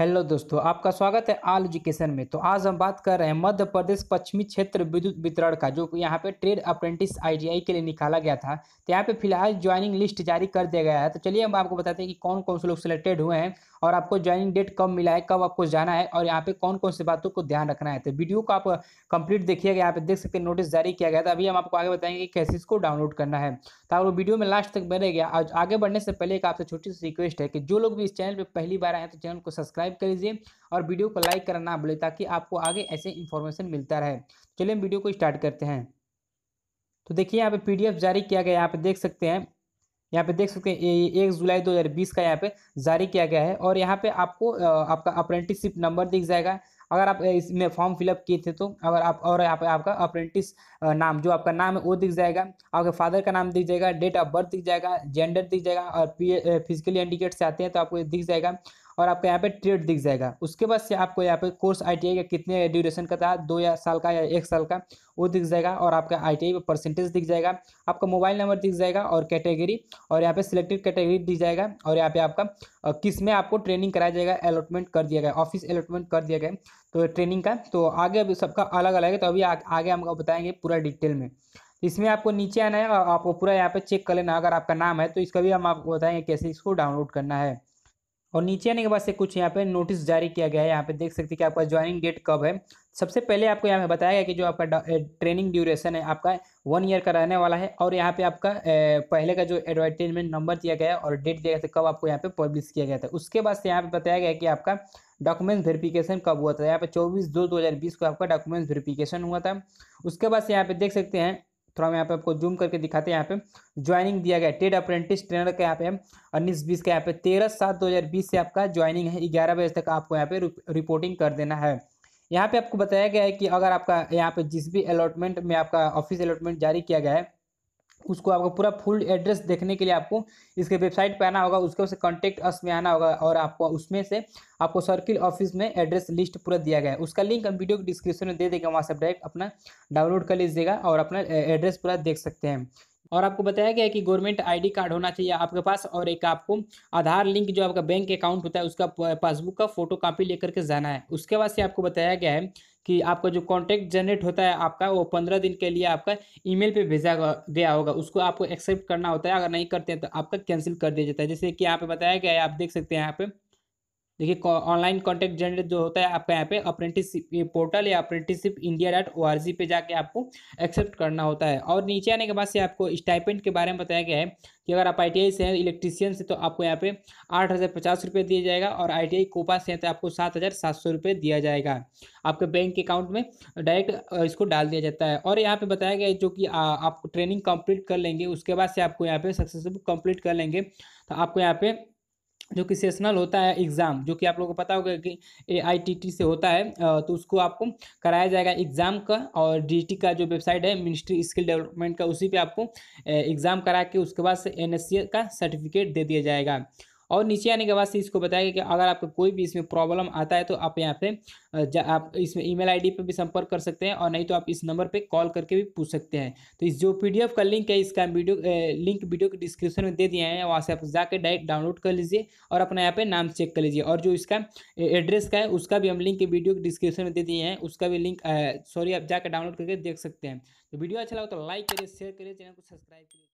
hello दोस्तों आपका स्वागत है आल एजुकेशन में तो आज हम बात कर रहे हैं मध्य प्रदेश पश्चिमी क्षेत्र विद्युत वितरण का जो यहाँ पे ट्रेड अप्रेंटिस आईटीआई के लिए निकाला गया था तो यहाँ पे फिलहाल ज्वाइनिंग लिस्ट जारी कर दिया गया है तो चलिए हम आपको बताते हैं कि कौन कौन से लोग सिलेक्टेड हुए हैं और आपको ज्वाइनिंग डेट कब मिला है कब आपको जाना है और यहाँ पे कौन कौन सी बातों को ध्यान रखना है तो वीडियो को आप कंप्लीट देखिएगा यहाँ पे देख सकते हैं नोटिस जारी किया गया था अभी हम आपको आगे बताएंगे कि कैसे इसको डाउनलोड करना है तो आप वीडियो में लास्ट तक बने गया आज आगे बढ़ने से पहले एक आपसे छोटी सी रिक्वेस्ट है कि जो लोग भी इस चैनल पर पहली बार आए हैं तो चैनल को सब्सक्राइब सब्सक्राइब कर लीजिए और वीडियो को लाइक करना ना भूलें ताकि आपको आगे ऐसे इन्फॉर्मेशन मिलता रहे चलिए हम वीडियो को स्टार्ट करते हैं तो देखिए यहाँ पे पीडीएफ जारी किया गया यहाँ पे देख सकते हैं यहाँ पे देख सकते हैं एक जुलाई 2020 का यहाँ पे जारी किया गया है और यहाँ पे आपको आपका अप्रेंटिसशिप नंबर दिख जाएगा अगर आप इसमें फॉर्म फिलअप किए थे तो अगर आप और यहाँ पे आपका अप्रेंटिस नाम जो आपका नाम है वो दिख जाएगा आपके फादर का नाम दिख जाएगा डेट ऑफ बर्थ दिख जाएगा जेंडर दिख जाएगा और फिजिकली इंडिकेट से आते हैं तो आपको दिख जाएगा और आपको यहाँ पे ट्रेड दिख जाएगा उसके बाद से आपको यहाँ पे कोर्स आई का कितने ड्यूरेशन का था दो या साल का या एक साल का वो दिख जाएगा और आपका आई टी परसेंटेज दिख जाएगा आपका मोबाइल नंबर दिख जाएगा और कैटेगरी और यहाँ पे सिलेक्टेड कैटेगरी दिख जाएगा और यहाँ पे आपका किस में आपको ट्रेनिंग कराया जाएगा अलॉटमेंट कर दिया गया ऑफिस अलॉटमेंट कर दिया गया तो ट्रेनिंग का तो आगे अभी सबका अलग अलग है तो अभी आगे हम बताएंगे पूरा डिटेल में इसमें आपको नीचे आना है और आपको पूरा यहाँ पे चेक कर लेना अगर आपका नाम है तो इसका भी हम आपको बताएंगे कैसे इसको डाउनलोड करना है और नीचे आने के बाद से कुछ यहाँ पे नोटिस जारी किया गया है यहाँ पे देख सकते हैं कि आपका ज्वाइनिंग डेट कब है सबसे पहले आपको यहाँ पे बताया गया कि जो आपका ट्रेनिंग ड्यूरेशन है आपका वन ईयर का रहने वाला है और यहाँ पे आपका पहले का जो एडवर्टाइजमेंट नंबर दिया गया और डेट दिया गया था कब आपको यहाँ पे पब्लिश किया गया था उसके बाद से यहाँ पे बताया गया कि आपका डॉक्यूमेंट्स वेरिफिकेशन कब हुआ था यहाँ पे चौबीस दो दो को आपका डॉक्यूमेंट्स वेरिफिकेशन हुआ था उसके बाद से यहाँ पे देख सकते हैं थोड़ा यहाँ पे आपको जूम करके दिखाते हैं यहाँ पे ज्वाइनिंग दिया गया टेड अप्रेंटिस ट्रेनर का यहाँ पे उन्नीस बीस का यहाँ पे तेरह सात दो हज़ार बीस से आपका ज्वाइनिंग है ग्यारह बजे तक आपको यहाँ पे रिपोर्टिंग कर देना है यहाँ पे आपको बताया गया है कि अगर आपका यहाँ पे जिस भी अलॉटमेंट में आपका ऑफिस अलॉटमेंट जारी किया गया है उसको आपको पूरा फुल एड्रेस देखने के लिए आपको इसके वेबसाइट पर आना होगा उसके उसे कॉन्टेक्ट अस में आना होगा और आपको उसमें से आपको सर्किल ऑफिस में एड्रेस लिस्ट पूरा दिया गया है उसका लिंक हम वीडियो के डिस्क्रिप्शन में दे देंगे वहाँ से डायरेक्ट अपना डाउनलोड कर लीजिएगा और अपना एड्रेस पूरा देख सकते हैं और आपको बताया गया है कि गवर्नमेंट आईडी कार्ड होना चाहिए आपके पास और एक आपको आधार लिंक जो आपका बैंक अकाउंट होता है उसका पासबुक का फोटो कापी लेकर के जाना है उसके बाद से आपको बताया गया है कि आपका जो कॉन्टैक्ट जनरेट होता है आपका वो पंद्रह दिन के लिए आपका ईमेल पे भेजा गया होगा उसको आपको एक्सेप्ट करना होता है अगर नहीं करते हैं तो आपका कैंसिल कर दिया जाता है जैसे कि यहाँ पे बताया गया है आप देख सकते हैं यहाँ पे देखिए ऑनलाइन कॉन्टैक्ट जनरेट जो होता है आपका यहाँ पे अप्रेंटिसशिप पोर्टल या apprenticeship India dot O R पे जाके आपको एक्सेप्ट करना होता है और नीचे आने के बाद से आपको स्टाइपेंट के बारे में बताया गया है कि अगर आप आई से हैं इलेक्ट्रीशियन से तो आपको यहाँ पे आठ हज़ार पचास रुपये दिया जाएगा और आई टी कोपा से हैं तो आपको सात हज़ार सात सौ रुपये दिया जाएगा आपके बैंक अकाउंट में डायरेक्ट इसको डाल दिया जाता है और यहाँ पे बताया गया है जो कि आप ट्रेनिंग कंप्लीट कर लेंगे उसके बाद से आपको यहाँ पे सक्सेसफुल कंप्लीट कर लेंगे तो आपको यहाँ पे जो कि सेशनल होता है एग्ज़ाम जो कि आप लोगों को पता होगा कि ए आई टी टी से होता है तो उसको आपको कराया जाएगा एग्ज़ाम का और डी टी e का जो वेबसाइट है मिनिस्ट्री स्किल डेवलपमेंट का उसी पे आपको एग्ज़ाम करा के उसके बाद से एन एस सी का सर्टिफिकेट दे दिया जाएगा और नीचे आने के बाद से इसको बताएगा कि अगर आपको कोई भी इसमें प्रॉब्लम आता है तो आप यहाँ पे आप इसमें ईमेल आईडी पे भी संपर्क कर सकते हैं और नहीं तो आप इस नंबर पे कॉल करके भी पूछ सकते हैं तो इस जो पीडीएफ का लिंक है इसका वीडियो लिंक वीडियो के डिस्क्रिप्शन में दे दिया है वहाँ से आप जाकर डायरेक्ट डाउनलोड कर लीजिए और अपना यहाँ पे नाम चेक कर लीजिए और जो इसका एड्रेस का है उसका भी हम लिंक वीडियो के डिस्क्रिप्शन में दे दिए हैं उसका भी लिंक सॉरी आप जाकर डाउनलोड करके देख सकते हैं तो वीडियो अच्छा लगा तो लाइक करिए शेयर करिए चैनल को सब्सक्राइब करिए